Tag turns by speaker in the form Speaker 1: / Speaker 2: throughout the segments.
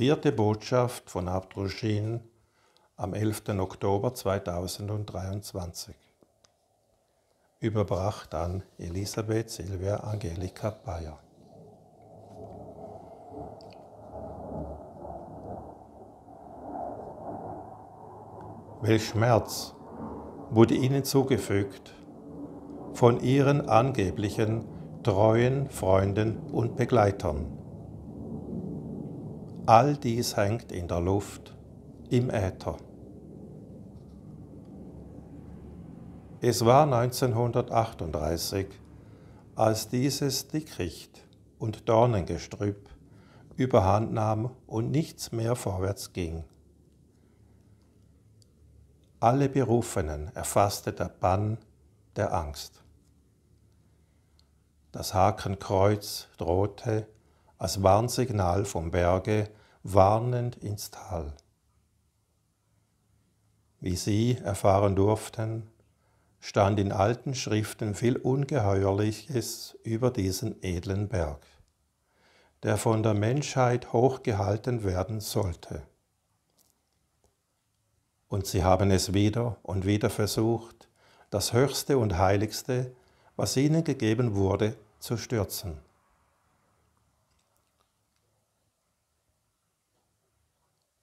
Speaker 1: Vierte Botschaft von Abdruschin am 11. Oktober 2023. Überbracht an Elisabeth Silvia Angelika Bayer. Welch Schmerz wurde ihnen zugefügt von ihren angeblichen treuen Freunden und Begleitern All dies hängt in der Luft, im Äther. Es war 1938, als dieses Dickicht und Dornengestrüpp überhand nahm und nichts mehr vorwärts ging. Alle Berufenen erfasste der Bann der Angst. Das Hakenkreuz drohte als Warnsignal vom Berge warnend ins Tal. Wie sie erfahren durften, stand in alten Schriften viel Ungeheuerliches über diesen edlen Berg, der von der Menschheit hochgehalten werden sollte. Und sie haben es wieder und wieder versucht, das Höchste und Heiligste, was ihnen gegeben wurde, zu stürzen.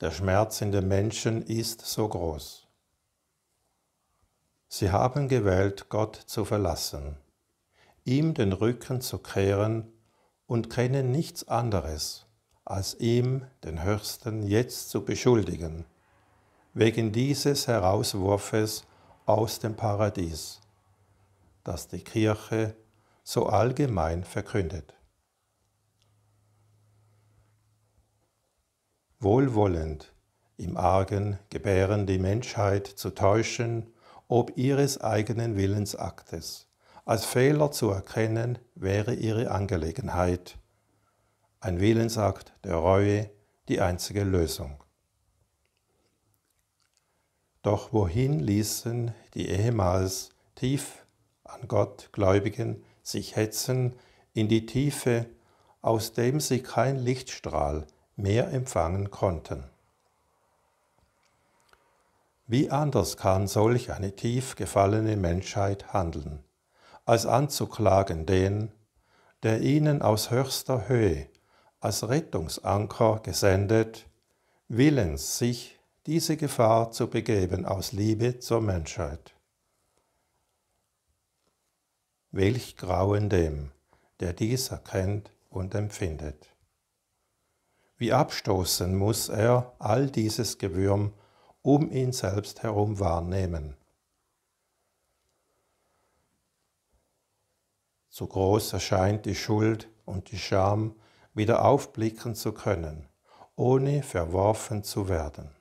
Speaker 1: Der Schmerz in den Menschen ist so groß. Sie haben gewählt, Gott zu verlassen, ihm den Rücken zu kehren und kennen nichts anderes, als ihm, den Höchsten, jetzt zu beschuldigen, wegen dieses Herauswurfes aus dem Paradies, das die Kirche so allgemein verkündet. wohlwollend, im Argen gebären die Menschheit zu täuschen, ob ihres eigenen Willensaktes. Als Fehler zu erkennen wäre ihre Angelegenheit. Ein Willensakt der Reue die einzige Lösung. Doch wohin ließen die ehemals tief an Gott Gläubigen sich hetzen in die Tiefe, aus dem sie kein Lichtstrahl mehr empfangen konnten. Wie anders kann solch eine tief gefallene Menschheit handeln, als anzuklagen den, der ihnen aus höchster Höhe als Rettungsanker gesendet, willens sich diese Gefahr zu begeben aus Liebe zur Menschheit. Welch Grauen dem, der dies erkennt und empfindet. Wie abstoßen muss er all dieses Gewürm um ihn selbst herum wahrnehmen. Zu groß erscheint die Schuld und die Scham, wieder aufblicken zu können, ohne verworfen zu werden.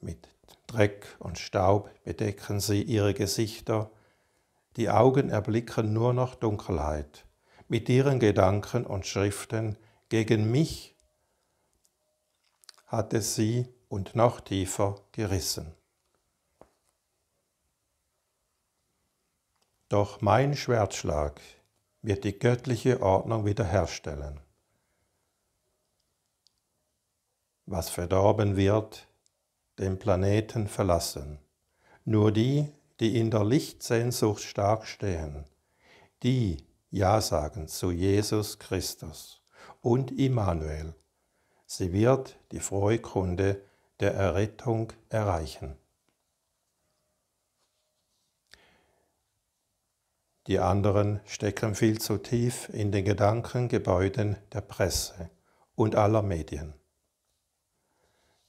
Speaker 1: Mit Dreck und Staub bedecken sie ihre Gesichter, die Augen erblicken nur noch Dunkelheit mit ihren Gedanken und Schriften gegen mich hat es sie und noch tiefer gerissen. Doch mein Schwertschlag wird die göttliche Ordnung wiederherstellen. Was verdorben wird, den Planeten verlassen. Nur die, die in der Lichtsehnsucht stark stehen, die, ja sagen zu Jesus Christus und Immanuel. Sie wird die frohe Kunde der Errettung erreichen. Die anderen stecken viel zu tief in den Gedankengebäuden der Presse und aller Medien.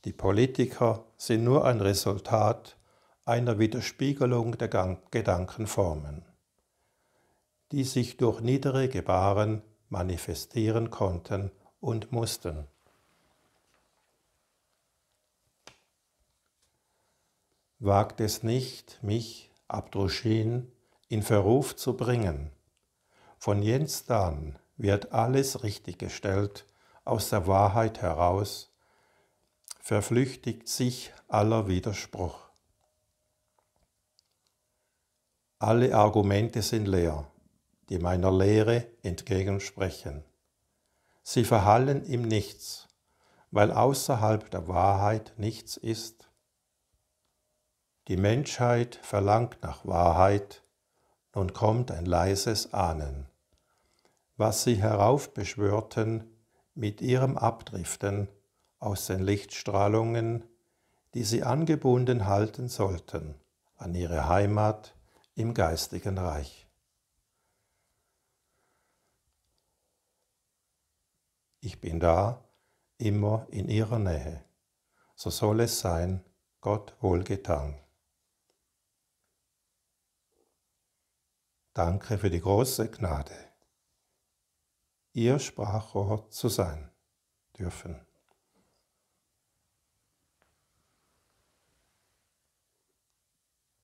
Speaker 1: Die Politiker sind nur ein Resultat einer Widerspiegelung der Gedankenformen die sich durch niedere Gebaren manifestieren konnten und mussten. Wagt es nicht, mich, Abdruschin, in Verruf zu bringen. Von jetzt an wird alles richtiggestellt aus der Wahrheit heraus, verflüchtigt sich aller Widerspruch. Alle Argumente sind leer die meiner Lehre entgegensprechen. Sie verhallen im Nichts, weil außerhalb der Wahrheit nichts ist. Die Menschheit verlangt nach Wahrheit, nun kommt ein leises Ahnen. Was sie heraufbeschwörten mit ihrem Abdriften aus den Lichtstrahlungen, die sie angebunden halten sollten an ihre Heimat im geistigen Reich. ich bin da, immer in ihrer Nähe. So soll es sein, Gott wohlgetan. Danke für die große Gnade, ihr Sprachrohr zu sein dürfen.